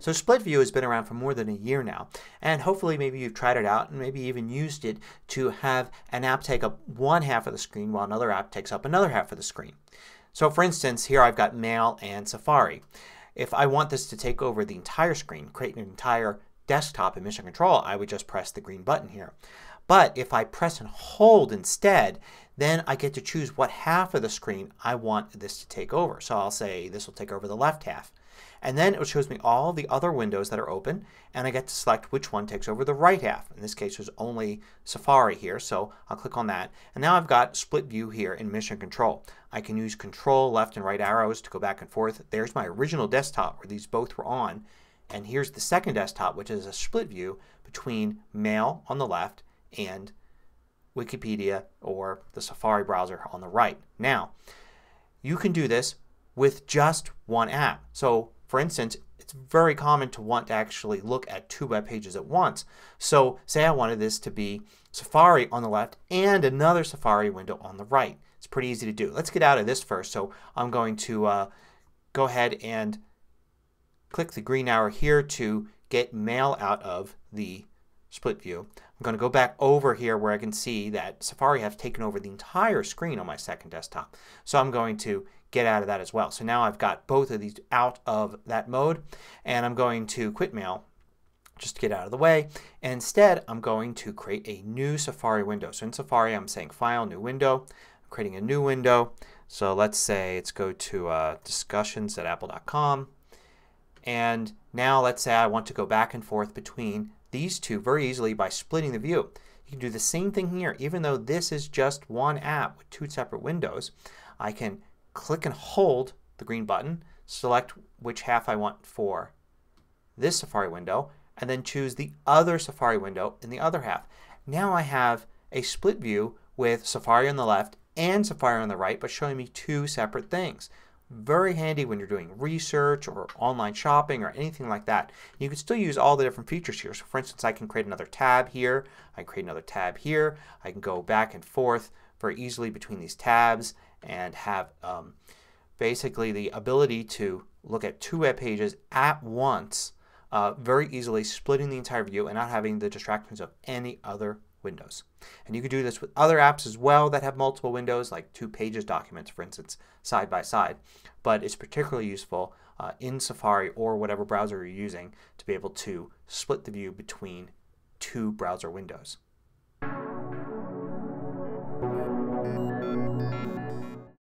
So split view has been around for more than a year now and hopefully maybe you've tried it out and maybe even used it to have an app take up one half of the screen while another app takes up another half of the screen. So for instance here I've got Mail and Safari. If I want this to take over the entire screen, create an entire desktop in Mission Control, I would just press the green button here. But if I press and hold instead, then I get to choose what half of the screen I want this to take over. So I'll say this will take over the left half. And then it shows me all the other windows that are open and I get to select which one takes over the right half. In this case there's only Safari here so I'll click on that. And now I've got split view here in Mission Control. I can use control left and right arrows to go back and forth. There's my original desktop where these both were on and here's the second desktop which is a split view between Mail on the left and Wikipedia or the Safari browser on the right. Now, you can do this with just one app. So, for instance, it's very common to want to actually look at two web pages at once. So, say I wanted this to be Safari on the left and another Safari window on the right. It's pretty easy to do. Let's get out of this first. So, I'm going to uh, go ahead and click the green arrow here to get mail out of the split view. I'm going to go back over here where I can see that Safari has taken over the entire screen on my second desktop. So I'm going to get out of that as well. So now I've got both of these out of that mode and I'm going to quit mail just to get out of the way. And instead I'm going to create a new Safari window. So in Safari I'm saying File, New Window. I'm creating a new window. So let's say let's go to uh, discussions at apple.com and now let's say I want to go back and forth between these two very easily by splitting the view. You can do the same thing here. Even though this is just one app with two separate windows, I can click and hold the green button, select which half I want for this Safari window, and then choose the other Safari window in the other half. Now I have a split view with Safari on the left and Safari on the right but showing me two separate things. Very handy when you're doing research or online shopping or anything like that. You can still use all the different features here. So for instance I can create another tab here. I create another tab here. I can go back and forth very easily between these tabs and have um, basically the ability to look at two web pages at once uh, very easily, splitting the entire view and not having the distractions of any other windows. And you can do this with other apps as well that have multiple windows like two pages documents for instance side by side. But it's particularly useful uh, in Safari or whatever browser you're using to be able to split the view between two browser windows.